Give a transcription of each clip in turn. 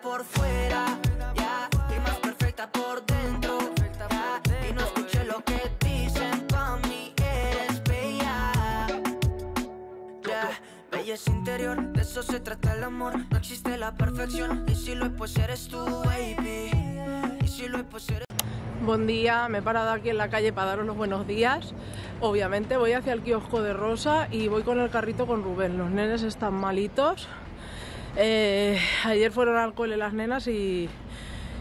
por fuera, ya, y más perfecta por dentro, ya, y no escuché lo que dicen, tú eres bella, ya, belleza interior, de eso se trata el amor, no existe la perfección, y si lo es pues eres tú, baby, y si lo es pues eres Buen día, me he parado aquí en la calle para daros los buenos días. Obviamente voy hacia el kiosco de Rosa y voy con el carrito con Rubén. Los nenes están malitos, eh, ayer fueron al cole las nenas y,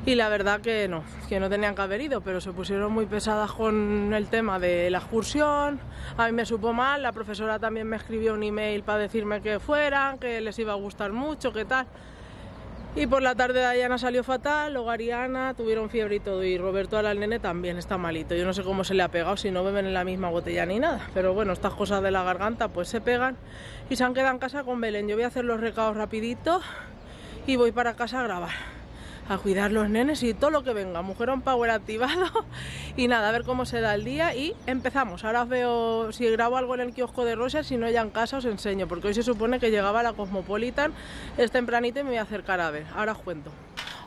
y la verdad que no, que no tenían que haber ido, pero se pusieron muy pesadas con el tema de la excursión, a mí me supo mal, la profesora también me escribió un email para decirme que fueran, que les iba a gustar mucho, que tal. Y por la tarde Diana salió fatal, luego Ariana tuvieron fiebre y todo, y Roberto al nene también está malito. Yo no sé cómo se le ha pegado, si no beben en la misma botella ni nada. Pero bueno, estas cosas de la garganta pues se pegan y se han quedado en casa con Belén. Yo voy a hacer los recados rapidito y voy para casa a grabar. A cuidar los nenes y todo lo que venga. Mujer on Power activado y nada, a ver cómo se da el día y empezamos. Ahora os veo si grabo algo en el kiosco de Rosa, si no ya en casa os enseño, porque hoy se supone que llegaba la Cosmopolitan, es tempranito y me voy a acercar a ver. Ahora os cuento.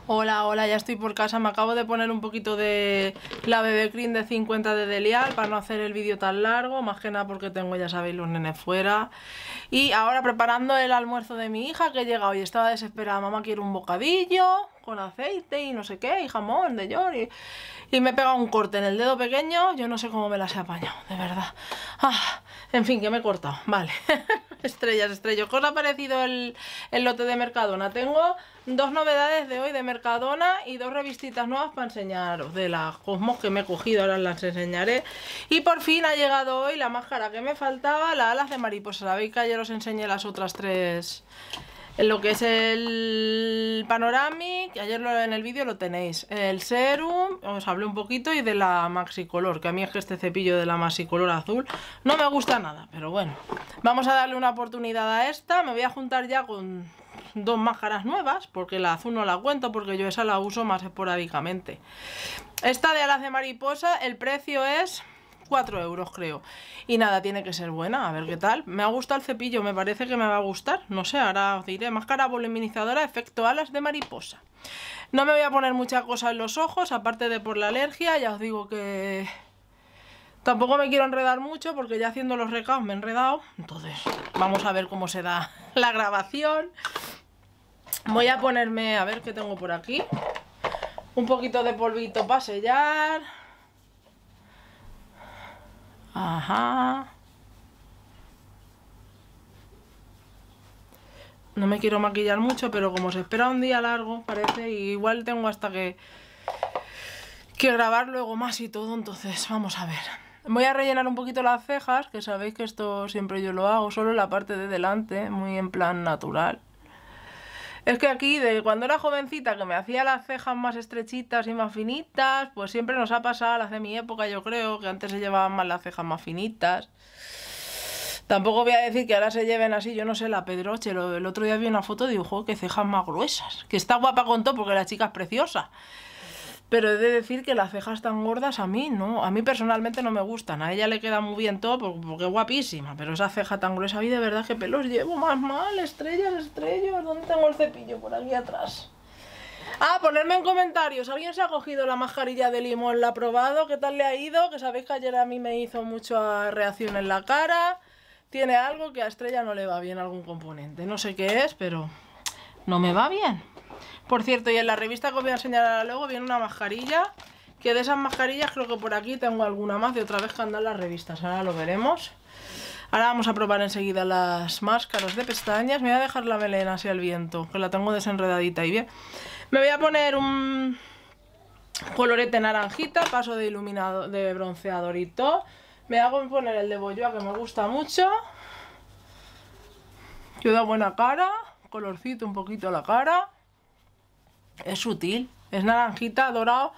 Hola, hola, ya estoy por casa. Me acabo de poner un poquito de la bebé Cream de 50 de Delial para no hacer el vídeo tan largo, más que nada porque tengo, ya sabéis, los nenes fuera. Y ahora preparando el almuerzo de mi hija que llega hoy. Estaba desesperada, mamá quiere un bocadillo con aceite y no sé qué, y jamón de york. Y, me he pegado un corte en el dedo pequeño. Yo no sé cómo me las he apañado, de verdad. Ah, en fin, que me he cortado. Vale. Estrellas, estrellas ¿Qué os ha parecido el, lote de Mercadona? Tengo dos novedades de hoy de Mercadona y dos revistitas nuevas para enseñaros de las Cosmos que me he cogido, ahora las enseñaré. Y por fin ha llegado hoy la máscara que me faltaba, las alas de mariposa. Sabéis que ayer os enseñé las otras tres en lo que es el Panoramic, ayer en el vídeo lo tenéis. El Serum, os hablé un poquito, y de la Maxicolor, que a mí es que este cepillo de la Maxicolor azul no me gusta nada, pero bueno. Vamos a darle una oportunidad a esta, me voy a juntar ya con dos máscaras nuevas, porque la azul no la cuento, porque yo esa la uso más esporádicamente. Esta de alas de mariposa, el precio es 4 euros creo. Y nada, tiene que ser buena, a ver qué tal. Me ha gustado el cepillo, me parece que me va a gustar. No sé, ahora os diré. Máscara voluminizadora, efecto alas de mariposa. No me voy a poner mucha cosa en los ojos, aparte de por la alergia. Ya os digo que... Tampoco me quiero enredar mucho porque ya haciendo los recados me he enredado. Entonces, vamos a ver cómo se da la grabación. Voy a ponerme, a ver qué tengo por aquí. Un poquito de polvito para sellar Ajá. No me quiero maquillar mucho, pero como se espera un día largo, parece, y igual tengo hasta que, que grabar luego más y todo, entonces vamos a ver. Voy a rellenar un poquito las cejas, que sabéis que esto siempre yo lo hago, solo la parte de delante, muy en plan natural. Es que aquí, de cuando era jovencita, que me hacía las cejas más estrechitas y más finitas, pues siempre nos ha pasado las de mi época, yo creo, que antes se llevaban más las cejas más finitas. Tampoco voy a decir que ahora se lleven así, yo no sé, la Pedroche. el otro día vi una foto un juego que cejas más gruesas. Que está guapa con todo porque la chica es preciosa. Pero he de decir que las cejas tan gordas a mí no, a mí personalmente no me gustan. A ella le queda muy bien todo pues, porque es guapísima, pero esa ceja tan gruesa, a mí de verdad que pelos llevo más mal, estrellas, estrellas. ¿Dónde tengo el cepillo? Por aquí atrás. Ah, ponerme en comentarios. ¿Alguien se ha cogido la mascarilla de limón? ¿La ha probado? ¿Qué tal le ha ido? Que sabéis que ayer a mí me hizo mucha reacción en la cara. Tiene algo que a Estrella no le va bien algún componente. No sé qué es, pero no me va bien. Por cierto, y en la revista que os voy a enseñar ahora luego viene una mascarilla. Que de esas mascarillas creo que por aquí tengo alguna más de otra vez que andan las revistas. Ahora lo veremos. Ahora vamos a probar enseguida las máscaras de pestañas. Me voy a dejar la melena hacia el viento, que la tengo desenredadita y bien. Me voy a poner un colorete naranjita, paso de iluminado, de bronceadorito. Me hago poner el de Boyoa, que me gusta mucho. da buena cara, colorcito un poquito a la cara. Es sutil, es naranjita, dorado,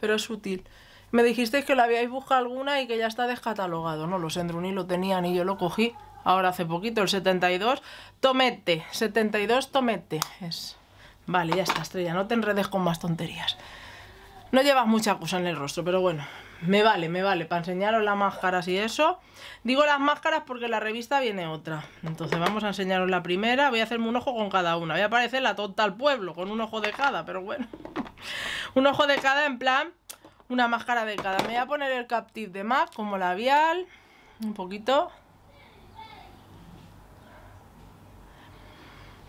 pero es sutil. Me dijisteis que la habíais buscado alguna y que ya está descatalogado. No, los ni lo tenían y yo lo cogí ahora hace poquito, el 72. Tomete, 72 tomete. Es... Vale, ya está, estrella, no te enredes con más tonterías. No llevas mucha cosa en el rostro, pero bueno, me vale, me vale, para enseñaros las máscaras y eso. Digo las máscaras porque la revista viene otra. Entonces vamos a enseñaros la primera, voy a hacerme un ojo con cada una. Voy a parecer la total al pueblo, con un ojo de cada, pero bueno. un ojo de cada en plan, una máscara de cada. Me voy a poner el captive de MAC como labial, un poquito...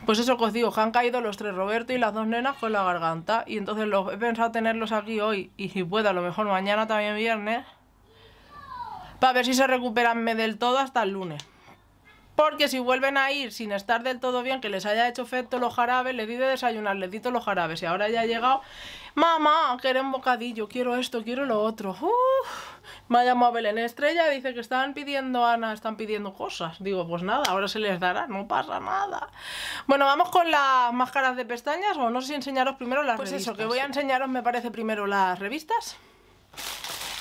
Pues eso que os digo, que han caído los tres Roberto y las dos nenas con la garganta. Y entonces los he pensado tenerlos aquí hoy y si puedo, a lo mejor mañana también viernes. Para ver si se recuperan del todo hasta el lunes. Porque si vuelven a ir sin estar del todo bien, que les haya hecho efecto los jarabes, les di de desayunar, les di los jarabes. Y ahora ya ha llegado, mamá, un bocadillo, quiero esto, quiero lo otro. Me ha llamado Belén Estrella, dice que están pidiendo, Ana, están pidiendo cosas. Digo, pues nada, ahora se les dará, no pasa nada. Bueno, vamos con las máscaras de pestañas, o no sé si enseñaros primero las revistas. Pues eso, que voy a enseñaros, me parece, primero las revistas.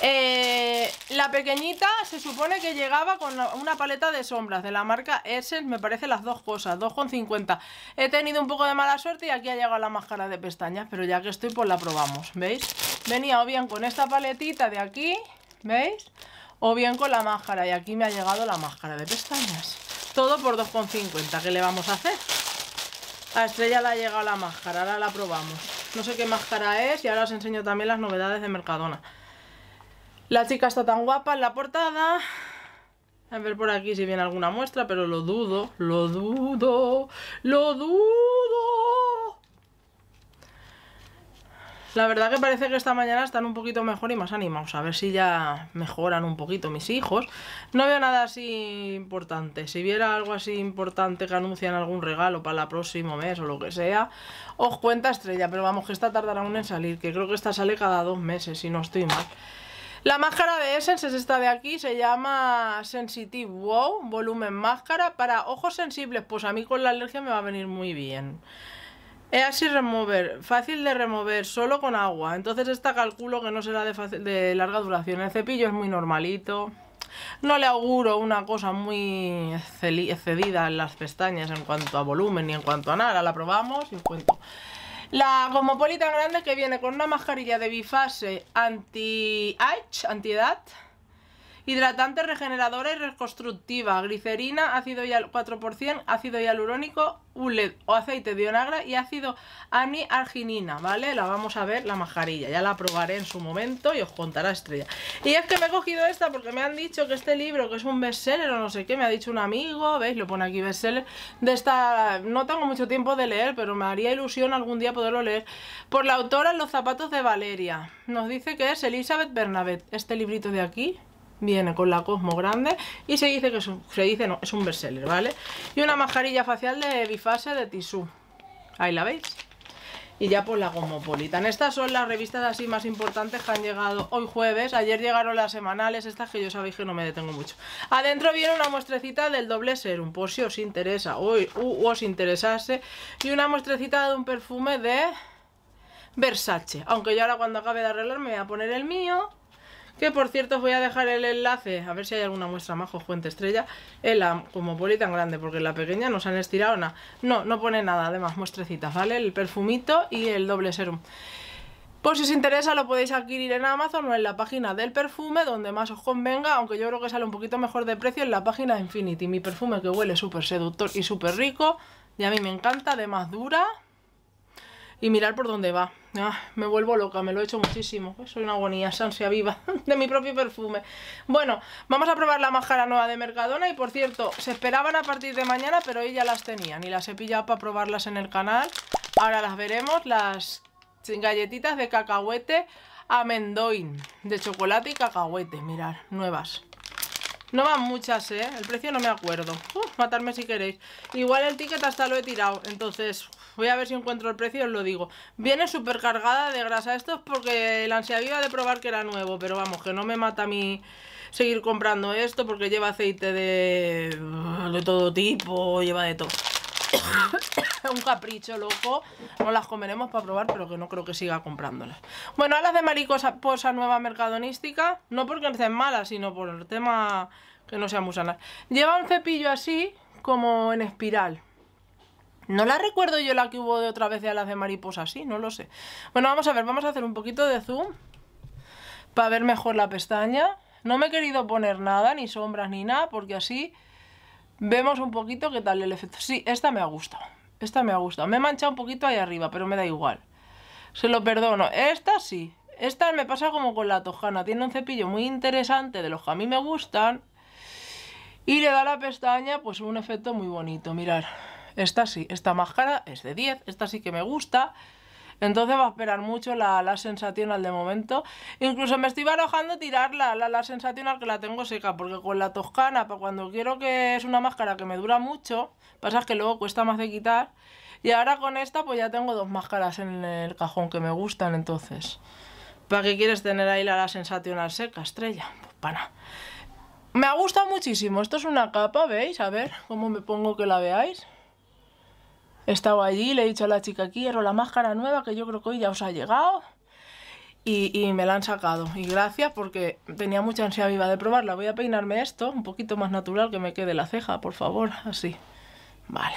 Eh, la pequeñita se supone que llegaba con una paleta de sombras de la marca Essence, me parece las dos cosas, 2,50. He tenido un poco de mala suerte y aquí ha llegado la máscara de pestañas, pero ya que estoy pues la probamos, ¿veis? Venía o bien con esta paletita de aquí ¿Veis? O bien con la máscara. Y aquí me ha llegado la máscara de pestañas. Todo por 2,50. ¿Qué le vamos a hacer? A Estrella le ha llegado la máscara. Ahora la probamos. No sé qué máscara es y ahora os enseño también las novedades de Mercadona. La chica está tan guapa en la portada. A ver por aquí si viene alguna muestra, pero lo dudo, lo dudo, lo dudo. La verdad que parece que esta mañana están un poquito mejor y más animados. A ver si ya mejoran un poquito mis hijos. No veo nada así importante. Si viera algo así importante que anuncian algún regalo para el próximo mes o lo que sea, os cuenta estrella. Pero vamos, que esta tardará aún en salir, que creo que esta sale cada dos meses, y no estoy mal. La máscara de Essence es esta de aquí, se llama Sensitive Wow, volumen máscara para ojos sensibles. Pues a mí con la alergia me va a venir muy bien. Es así remover, fácil de remover, solo con agua. Entonces esta calculo que no será de, larga duración. El cepillo es muy normalito. No le auguro una cosa muy excedida en las pestañas en cuanto a volumen ni en cuanto a nada. La probamos y os cuento. La cosmopolita grande que viene con una mascarilla de bifase anti-edad. anti age anti edad hidratante regeneradora y reconstructiva, glicerina, ácido 4%, ácido hialurónico, ULED o aceite de onagra y ácido aniarginina, ¿vale? La vamos a ver la majarilla ya la probaré en su momento y os contará Estrella. Y es que me he cogido esta porque me han dicho que este libro, que es un bestseller o no sé qué, me ha dicho un amigo, ¿veis? Lo pone aquí bestseller, de esta... no tengo mucho tiempo de leer, pero me haría ilusión algún día poderlo leer, por la autora Los zapatos de Valeria. Nos dice que es Elizabeth Bernabé, este librito de aquí Viene con la Cosmo grande y se dice que es un, se dice, no, es un ¿vale? Y una mascarilla facial de bifase de tisú. Ahí la veis. Y ya por la Cosmopolitan. Estas son las revistas así más importantes que han llegado hoy jueves. Ayer llegaron las semanales, estas que yo sabéis que no me detengo mucho. Adentro viene una muestrecita del doble serum, por si os interesa hoy os interesase. Y una muestrecita de un perfume de Versace. Aunque yo ahora cuando acabe de arreglar me voy a poner el mío que por cierto os voy a dejar el enlace, a ver si hay alguna muestra majo Fuente Estrella, en la como tan grande, porque en la pequeña nos han estirado nada. No, no pone nada, además, muestrecitas, ¿vale? El perfumito y el doble serum. Por si os interesa lo podéis adquirir en Amazon o en la página del perfume donde más os convenga, aunque yo creo que sale un poquito mejor de precio en la página de Infinity. Mi perfume que huele súper seductor y súper rico y a mí me encanta, además dura y mirar por dónde va. Ah, me vuelvo loca, me lo he hecho muchísimo. Soy una agonía, ansia viva de mi propio perfume. Bueno, vamos a probar la máscara nueva de Mercadona y por cierto, se esperaban a partir de mañana, pero hoy ya las tenían y las he pillado para probarlas en el canal. Ahora las veremos, las galletitas de cacahuete amendoin, de chocolate y cacahuete, mirar, nuevas. No van muchas, ¿eh? El precio no me acuerdo. matarme si queréis. Igual el ticket hasta lo he tirado. Entonces, voy a ver si encuentro el precio y os lo digo. Viene súper cargada de grasa. Esto porque la ansia viva de probar que era nuevo. Pero vamos, que no me mata a mí seguir comprando esto porque lleva aceite de, de todo tipo, lleva de todo. un capricho loco. No las comeremos para probar, pero que no creo que siga comprándolas. Bueno, alas de mariposa nueva mercadonística. No porque sean malas, sino por el tema que no sean muy Lleva un cepillo así, como en espiral. No la recuerdo yo la que hubo de otra vez de alas de mariposa así, no lo sé. Bueno, vamos a ver, vamos a hacer un poquito de zoom para ver mejor la pestaña. No me he querido poner nada, ni sombras ni nada, porque así Vemos un poquito qué tal el efecto. Sí, esta me ha gustado. Esta me ha gustado. Me he manchado un poquito ahí arriba, pero me da igual. Se lo perdono. Esta sí. Esta me pasa como con la tojana. Tiene un cepillo muy interesante de los que a mí me gustan. Y le da a la pestaña pues un efecto muy bonito. Mirar. Esta sí. Esta máscara es de 10. Esta sí que me gusta. Entonces va a esperar mucho la, la Sensational de momento. Incluso me estoy barajando tirar la, la, la que la tengo seca, porque con la Toscana, para cuando quiero que es una máscara que me dura mucho, pasa que luego cuesta más de quitar. Y ahora con esta pues ya tengo dos máscaras en el cajón que me gustan, entonces. ¿Para qué quieres tener ahí la, la Sensational seca, estrella? Pues para Me ha gustado muchísimo. Esto es una capa, ¿veis? A ver cómo me pongo que la veáis. He estado allí, le he dicho a la chica, quiero la máscara nueva que yo creo que hoy ya os ha llegado. Y, y, me la han sacado. Y gracias porque tenía mucha ansia viva de probarla. Voy a peinarme esto, un poquito más natural que me quede la ceja, por favor. Así. Vale.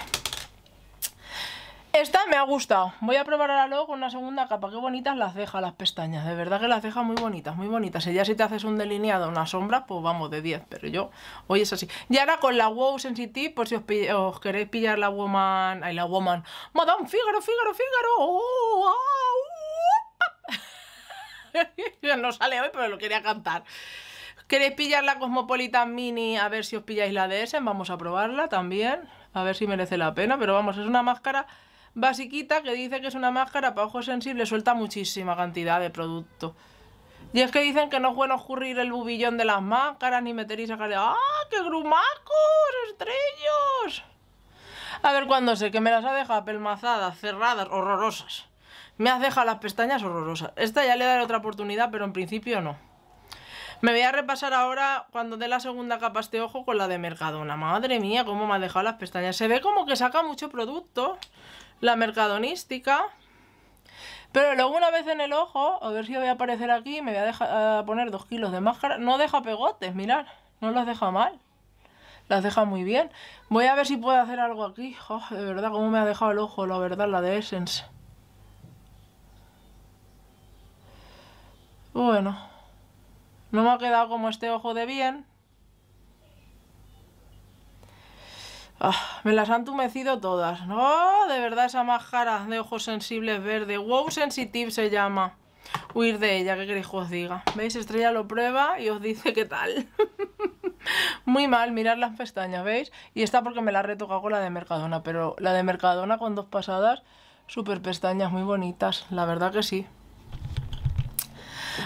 Esta me ha gustado. Voy a probarla ahora luego con una segunda capa. Qué bonitas las cejas, las pestañas. De verdad que las cejas muy bonitas, muy bonitas. Y ya si te haces un delineado, una sombra, pues vamos de 10. Pero yo, hoy es así. Y ahora con la Wow Sensitive, por si os, queréis pillar la Woman... Ay, la Woman. Madame Fígaro, Fígaro, Fígaro. Oh, ah, uh, ah. no sale hoy, pero lo quería cantar. ¿Queréis pillar la Cosmopolitan Mini? A ver si os pilláis la de Essen. Vamos a probarla también. A ver si merece la pena. Pero vamos, es una máscara basiquita que dice que es una máscara para ojos sensibles, suelta muchísima cantidad de producto. Y es que dicen que no es bueno escurrir el bubillón de las máscaras ni meter y sacar ¡Ah, qué grumacos, estrellos! A ver cuándo sé, que me las ha dejado apelmazadas, cerradas, horrorosas. Me has dejado las pestañas horrorosas. Esta ya le daré otra oportunidad, pero en principio no. Me voy a repasar ahora cuando dé la segunda capa este ojo con la de Mercadona. Madre mía, cómo me ha dejado las pestañas. Se ve como que saca mucho producto la mercadonística. Pero luego una vez en el ojo, a ver si voy a aparecer aquí, me voy a, poner dos kilos de máscara. No deja pegotes, mirad, no las deja mal. Las deja muy bien. Voy a ver si puedo hacer algo aquí. Oh, de verdad, cómo me ha dejado el ojo, la verdad, la de Essence. Bueno. No me ha quedado como este ojo de bien, Ah, me las han tumecido todas. No, oh, de verdad esa máscara de ojos sensibles verde. Wow Sensitive se llama. Huir de ella, que queréis que os diga. ¿Veis? Estrella lo prueba y os dice qué tal. Muy mal, mirad las pestañas, ¿veis? Y está porque me la retoca con la de Mercadona. Pero la de Mercadona con dos pasadas, súper pestañas, muy bonitas. La verdad que sí.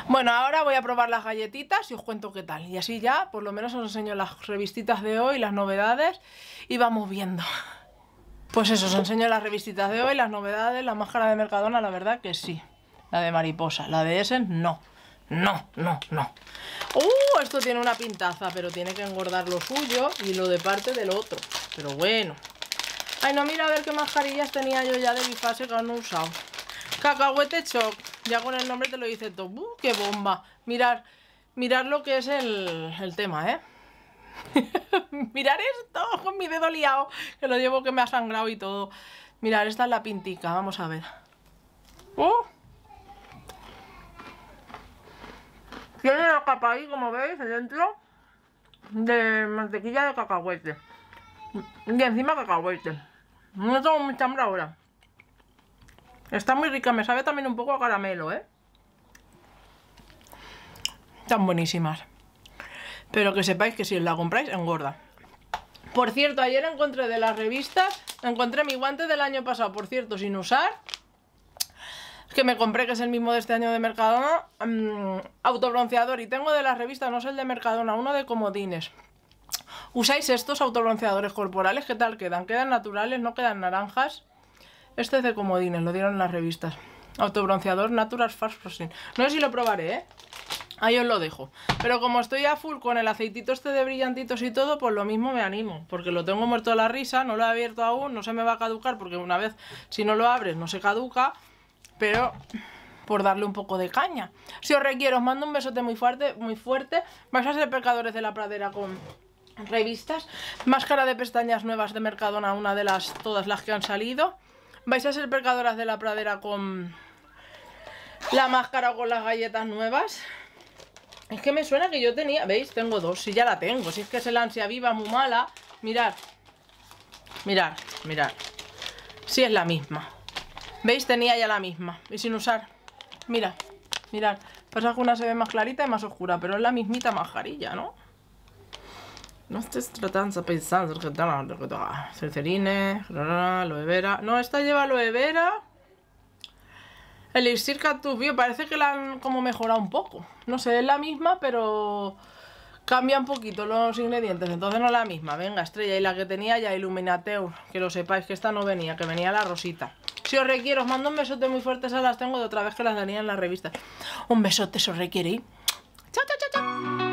Bueno, ahora voy a probar las galletitas y os cuento qué tal. Y así ya, por lo menos os enseño las revistitas de hoy, las novedades y vamos viendo. Pues eso, os enseño las revistitas de hoy, las novedades, la máscara de Mercadona, la verdad que sí. La de mariposa, la de Essen, no. No, no, no. ¡Uh! Esto tiene una pintaza, pero tiene que engordar lo suyo y lo de parte del otro. Pero bueno. Ay, no, mira a ver qué mascarillas tenía yo ya de bifase que han usado. Cacahuete choc. Ya con el nombre te lo dice todo. Uh, ¡Qué bomba! Mirar, mirar lo que es el, tema, ¿eh? mirar esto con mi dedo liado, que lo llevo que me ha sangrado y todo. Mirar, esta es la pintica, vamos a ver. ¡Uh! Tiene una capa ahí, como veis, dentro de mantequilla de cacahuete. Y encima cacahuete. No tengo mucha hambre ahora. Está muy rica, me sabe también un poco a caramelo, ¿eh? Están buenísimas. Pero que sepáis que si la compráis, engorda. Por cierto, ayer encontré de las revistas, encontré mi guante del año pasado, por cierto, sin usar. Que me compré, que es el mismo de este año de Mercadona. Mm, autobronceador. Y tengo de las revistas, no es el de Mercadona, uno de comodines. ¿Usáis estos autobronceadores corporales? ¿Qué tal quedan? ¿Quedan naturales? ¿No quedan naranjas? Este es de comodines, lo dieron en las revistas. Autobronceador Natural Fast Frosting. No sé si lo probaré, ¿eh? Ahí os lo dejo. Pero como estoy a full con el aceitito este de brillantitos y todo, pues lo mismo me animo. Porque lo tengo muerto a la risa, no lo he abierto aún, no se me va a caducar, porque una vez si no lo abres no se caduca. Pero por darle un poco de caña. Si os requiero, os mando un besote muy fuerte, muy fuerte. Vais a ser pecadores de la pradera con revistas. Máscara de pestañas nuevas de Mercadona, una de las todas las que han salido vais a ser pecadoras de la pradera con la máscara o con las galletas nuevas. Es que me suena que yo tenía, ¿veis? Tengo dos, si ya la tengo, si es que se el ansia viva muy mala. Mirad, mirad, mirad. Si es la misma. ¿Veis? Tenía ya la misma. Y sin usar. Mira, mirad. Pasa que una se ve más clarita y más oscura, pero es la mismita mascarilla, ¿no? No estés tratando pensar que cercerines, de vera. No, esta lleva aloe vera. Elixir Cactus parece que la han como mejorado un poco. No sé, es la misma, pero cambia un poquito los ingredientes, entonces no es la misma. Venga, estrella, y la que tenía ya Illuminateur, que lo sepáis que esta no venía, que venía la rosita. Si os requiero, os mando un besote muy fuerte, esas las tengo de otra vez que las tenía en la revista. Un besote, si os requiere. Chao, chao, chao, chao.